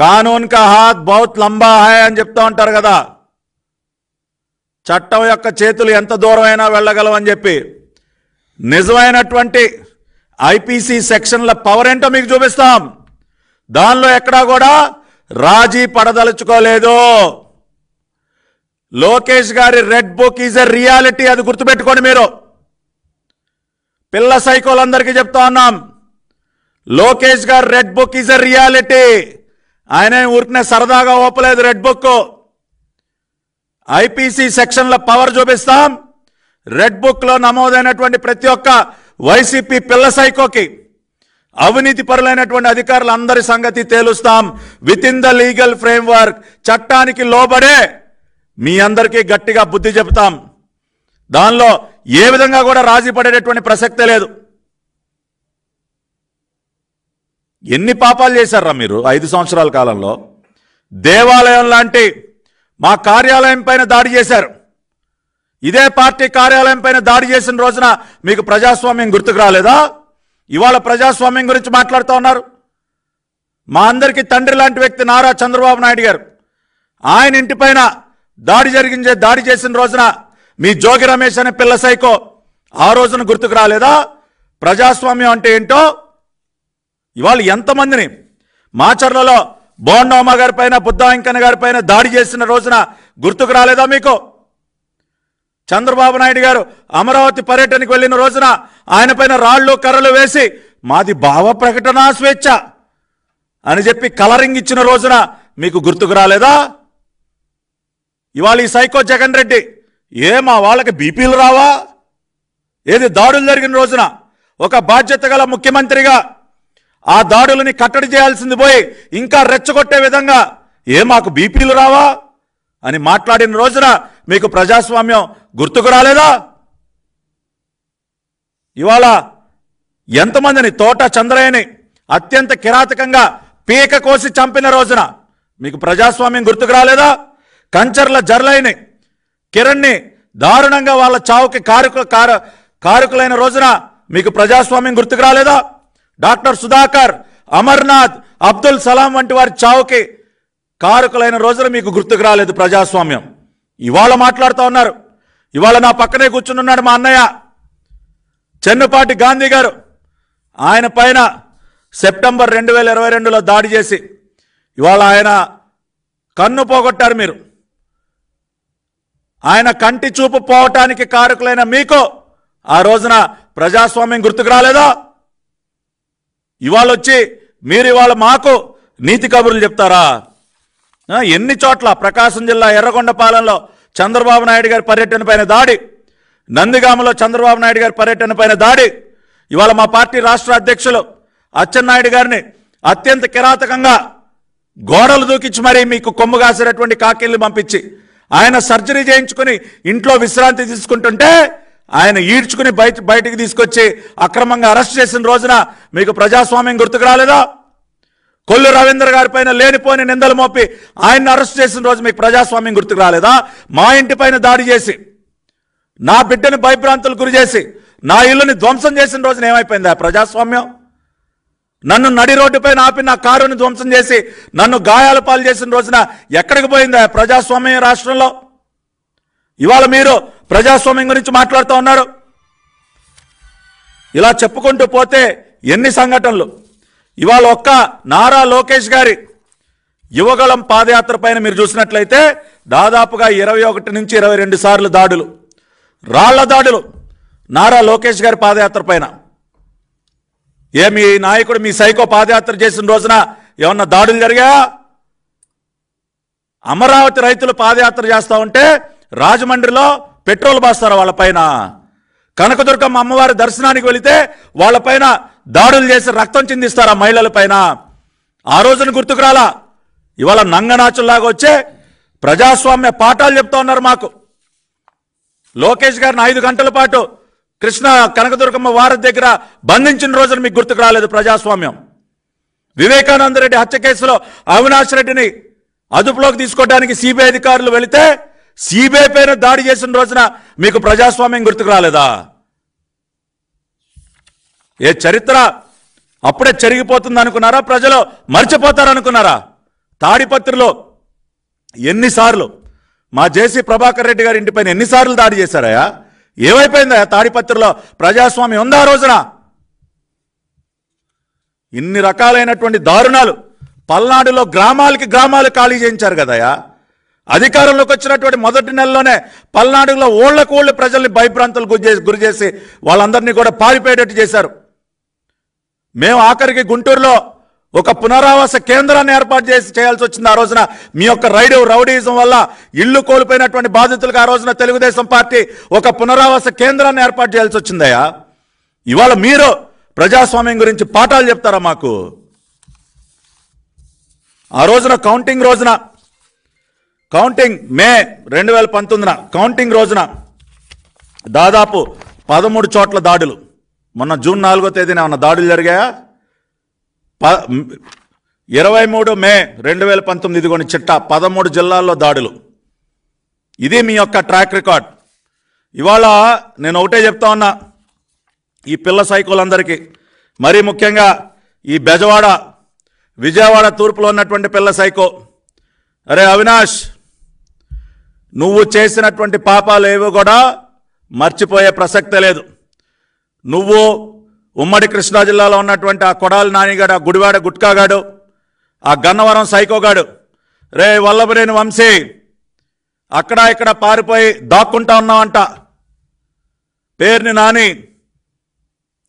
కానూన్ కా హాత్ బౌత్ లంబా హాయ్ అని చెప్తూ ఉంటారు కదా చట్టం యొక్క చేతులు ఎంత దూరమైనా అని చెప్పి నిజమైనటువంటి ఐపీసీ సెక్షన్ల పవర్ ఏంటో మీకు చూపిస్తాం దానిలో ఎక్కడా కూడా రాజీ పడదలుచుకోలేదు లోకేష్ గారి red book is a reality అది గుర్తుపెట్టుకోండి మీరు పిల్ల సైకోలందరికీ చెప్తా ఉన్నాం లోకేష్ గారు red book is a reality ఆయన ఊరికనే సరదాగా ఓపలేదు రెడ్ బుక్ ఐపీసీ సెక్షన్ల పవర్ చూపిస్తాం రెడ్ బుక్లో నమోదైనటువంటి ప్రతి ఒక్క వైసీపీ పిల్ల సైకోకి అవినీతి పరులైనటువంటి అధికారులు అందరి సంగతి తేలుస్తాం with in the legal framework చట్టానికి లోబడే మీ అందరికీ గట్టిగా బుద్ధి చెబుతాం దానిలో ఏ విధంగా కూడా రాజీ పడేటటువంటి ప్రసక్తే లేదు ఎన్ని పాపాలు చేశారా మీరు ఐదు సంవత్సరాల కాలంలో దేవాలయం లాంటి మా కార్యాలయం పైన దాడి చేశారు ఇదే పార్టీ కార్యాలయం పైన దాడి చేసిన రోజున మీకు ప్రజాస్వామ్యం గుర్తుకు రాలేదా ఇవాళ ప్రజాస్వామ్యం గురించి మాట్లాడుతూ ఉన్నారు మా అందరికీ తండ్రి లాంటి వ్యక్తి నారా చంద్రబాబు నాయుడు గారు ఆయన ఇంటిపైన దాడి జరిగించే దాడి చేసిన రోజున మీ జోగి రమేష్ అనే పిల్ల సైకో ఆ రోజున గుర్తుకు రాలేదా ప్రజాస్వామ్యం అంటే ఏంటో ఇవాళ ఎంతమందిని మాచర్లలో బోండోమ గారి పైన బుద్ధాంకన్న గారి పైన దాడి చేసిన రోజున గుర్తుకు రాలేదా మీకు చంద్రబాబు నాయుడు గారు అమరావతి పర్యటనకు వెళ్ళిన రోజున ఆయన పైన రాళ్ళు కర్రలు వేసి మాది భావ ప్రకటన స్వేచ్ఛ అని చెప్పి కలరింగ్ ఇచ్చిన రోజున మీకు గుర్తుకు రాలేదా ఇవాళ ఈ సైకో జగన్ రెడ్డి ఏ మా వాళ్ళకి బీపీలు రావా ఏది దాడులు జరిగిన రోజున ఒక బాధ్యత ముఖ్యమంత్రిగా ఆ దాడులని కట్టడి చేయాల్సింది పోయి ఇంకా రెచ్చగొట్టే విధంగా ఏ మాకు బీపీలు రావా అని మాట్లాడిన రోజున మీకు ప్రజాస్వామ్యం గుర్తుకు రాలేదా ఇవాళ ఎంతమందిని తోట చంద్రయ్యని అత్యంత కిరాతకంగా పీక కోసి చంపిన రోజున మీకు ప్రజాస్వామ్యం గుర్తుకు రాలేదా కంచర్ల జర్లైని కిరణ్ని దారుణంగా వాళ్ళ చావుకి కారుకు కారుకులైన రోజున మీకు ప్రజాస్వామ్యం గుర్తుకు రాలేదా డాక్టర్ సుధాకర్ అమర్నాథ్ అబ్దుల్ సలాం వంటి వారి చావుకి కారకులైన రోజులు మీకు గుర్తుకు రాలేదు ప్రజాస్వామ్యం ఇవాళ మాట్లాడుతూ ఉన్నారు ఇవాళ నా పక్కనే కూర్చునున్నాడు మా అన్నయ్య చెన్నపాటి గాంధీ గారు ఆయన పైన సెప్టెంబర్ రెండు వేల ఇరవై రెండులో దాడి చేసి ఇవాళ ఆయన కన్ను పోగొట్టారు మీరు ఆయన కంటి చూపు పోవటానికి కారకులైన మీకు ఆ రోజున ప్రజాస్వామ్యం గుర్తుకు రాలేదా ఇవాళ వచ్చి మీరు ఇవాళ మాకు నీతి కబుర్లు చెప్తారా ఎన్ని చోట్ల ప్రకాశం జిల్లా ఎర్రగొండపాలెంలో చంద్రబాబు నాయుడు గారి పర్యటన పైన దాడి నందిగామలో చంద్రబాబు నాయుడు గారి పర్యటన పైన దాడి ఇవాళ మా పార్టీ రాష్ట్ర అధ్యక్షులు అచ్చెన్నాయుడు గారిని అత్యంత కిరాతకంగా గోడలు దూకించి మరీ మీకు కొమ్ము కాసినటువంటి కాకిల్ని పంపించి ఆయన సర్జరీ చేయించుకుని ఇంట్లో విశ్రాంతి తీసుకుంటుంటే ఆయన ఈడ్చుకుని బయట బయటికి తీసుకొచ్చి అక్రమంగా అరెస్ట్ చేసిన రోజున మీకు ప్రజాస్వామ్యం గుర్తుకు రాలేదా కొల్లు రవీంద్ర గారి పైన లేనిపోని నిందలు మోపి ఆయన్ని అరెస్ట్ చేసిన రోజు మీకు ప్రజాస్వామ్యం గుర్తుకు రాలేదా మా ఇంటిపైన దాడి చేసి నా బిడ్డని భయభ్రాంతులు గురి చేసి నా ఇల్లుని ధ్వంసం చేసిన రోజున ఏమైపోయింది ప్రజాస్వామ్యం నన్ను నడి రోడ్డుపైన ఆపి నా కారుని ధ్వంసం చేసి నన్ను గాయాల పాలు చేసిన రోజున ఎక్కడికి పోయింది ఆ ప్రజాస్వామ్యం రాష్ట్రంలో ఇవాళ మీరు ప్రజాస్వామ్యం గురించి మాట్లాడుతూ ఉన్నారు ఇలా చెప్పుకుంటూ పోతే ఎన్ని సంఘటనలు ఇవాళ ఒక్క నారా లోకేష్ గారి యువగళం పాదయాత్ర పైన మీరు చూసినట్లయితే దాదాపుగా ఇరవై ఒకటి నుంచి ఇరవై రెండు సార్లు దాడులు రాళ్ల దాడులు నారా లోకేష్ గారి పాదయాత్ర పైన ఏ మీ నాయకుడు మీ సైకో పాదయాత్ర చేసిన రోజున ఏమన్నా దాడులు జరిగా అమరావతి రైతులు పాదయాత్ర చేస్తూ ఉంటే రాజమండ్రిలో పెట్రోల్ బాస్తారు వాళ్ళపైన కనకదుర్గమ్మ అమ్మవారి దర్శనానికి వెళితే వాళ్ళపైన దాడులు చేసి రక్తం చిందిస్తారు ఆ మహిళలపైన ఆ రోజున గుర్తుకురాలా ఇవాళ నంగనాచుల్లాగా వచ్చే ప్రజాస్వామ్య పాఠాలు చెప్తా ఉన్నారు మాకు లోకేష్ గారిని ఐదు గంటల పాటు కృష్ణ కనకదుర్గమ్మ వారి దగ్గర బంధించిన రోజున మీకు గుర్తుకు రాలేదు ప్రజాస్వామ్యం వివేకానందరెడ్డి హత్య కేసులో అవినాష్ రెడ్డిని అదుపులోకి తీసుకోవడానికి సిబిఐ అధికారులు వెళితే సిబిఐ పైన దాడి చేసిన రోజున మీకు ప్రజాస్వామ్యం గుర్తుకు రాలేదా ఏ చరిత్ర అప్పుడే చెరిగిపోతుంది అనుకున్నారా ప్రజలు మర్చిపోతారనుకున్నారా తాడిపత్రిలో ఎన్నిసార్లు మా జేసీ ప్రభాకర్ రెడ్డి గారి ఇంటిపైన ఎన్నిసార్లు దాడి చేశారా ఏమైపోయిందా తాడిపత్రిలో ప్రజాస్వామ్యం ఉందా రోజున ఇన్ని రకాలైనటువంటి దారుణాలు పల్నాడులో గ్రామాలకి గ్రామాలు ఖాళీ చేయించారు కదయా అధికారంలోకి వచ్చినటువంటి మొదటి నెలలోనే పల్నాడులో ఓళ్లకు ఓళ్ళు ప్రజల్ని భయభ్రాంతులు గురి చేసి వాళ్ళందరినీ కూడా పారిపోయేటట్టు చేశారు మేము ఆఖరికి గుంటూరులో ఒక పునరావాస కేంద్రాన్ని ఏర్పాటు చేసి చేయాల్సి వచ్చింది ఆ రోజున మీ యొక్క రైడు రౌడీజం వల్ల ఇల్లు కోల్పోయినటువంటి బాధితులకు ఆ రోజున తెలుగుదేశం పార్టీ ఒక పునరావాస కేంద్రాన్ని ఏర్పాటు చేయాల్సి వచ్చిందయ్యా ఇవాళ మీరు ప్రజాస్వామ్యం గురించి పాఠాలు చెప్తారా మాకు ఆ రోజున కౌంటింగ్ రోజున కౌంటింగ్ మే రెండు వేల పంతొమ్మిదిన కౌంటింగ్ రోజున దాదాపు పదమూడు చోట్ల దాడులు మొన్న జూన్ నాలుగో తేదీన ఏమన్నా దాడులు జరిగాయా ప ఇరవై మూడు మే రెండు వేల పంతొమ్మిది ఇదిగోని చిట్ట పదమూడు జిల్లాల్లో దాడులు ఇది మీ యొక్క ట్రాక్ రికార్డ్ ఇవాళ నేను ఒకటే చెప్తా ఉన్నా ఈ పిల్ల సైకులందరికీ మరీ ముఖ్యంగా ఈ బెజవాడ విజయవాడ తూర్పులో ఉన్నటువంటి పిల్ల సైకో అరే అవినాష్ నువ్వు చేసినటువంటి పాపాలు ఏవో కూడా మర్చిపోయే ప్రసక్తే లేదు నువ్వు ఉమ్మడి కృష్ణా జిల్లాలో ఉన్నటువంటి ఆ కొడాలి నానిగాడు ఆ గుడివాడ గుట్కాగాడు ఆ గన్నవరం సైకోగాడు రే వల్లభరేని వంశీ అక్కడ ఇక్కడ పారిపోయి దాక్కుంటా ఉన్నావంట పేరుని నాని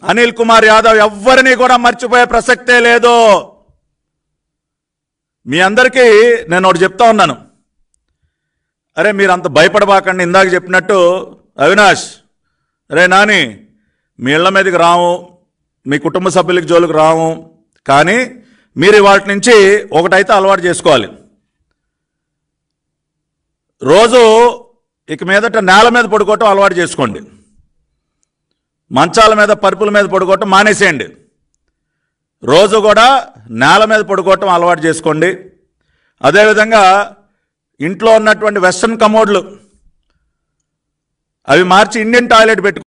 అనిల్ కుమార్ యాదవ్ ఎవ్వరిని కూడా మర్చిపోయే ప్రసక్తే లేదు మీ అందరికీ నేను ఒకటి చెప్తా ఉన్నాను అరే మీరు అంత భయపడబాకండి ఇందాక చెప్పినట్టు అవినాష్ అరే నాని మీ ఇళ్ల మీదకి రాము మీ కుటుంబ సభ్యులకి జోలికి రాము కానీ మీరు వాటి నుంచి ఒకటైతే అలవాటు చేసుకోవాలి రోజు ఇక మీదట నేల మీద పడుకోవటం అలవాటు చేసుకోండి మంచాల మీద పరుపుల మీద పడుకోవటం మానేసేయండి రోజు కూడా నేల మీద పడుకోవటం అలవాటు చేసుకోండి అదేవిధంగా ఇంట్లో ఉన్నటువంటి వెస్ట్రన్ కమోడ్లు అవి మార్చి ఇండియన్ టాయిలెట్ పెట్టుకు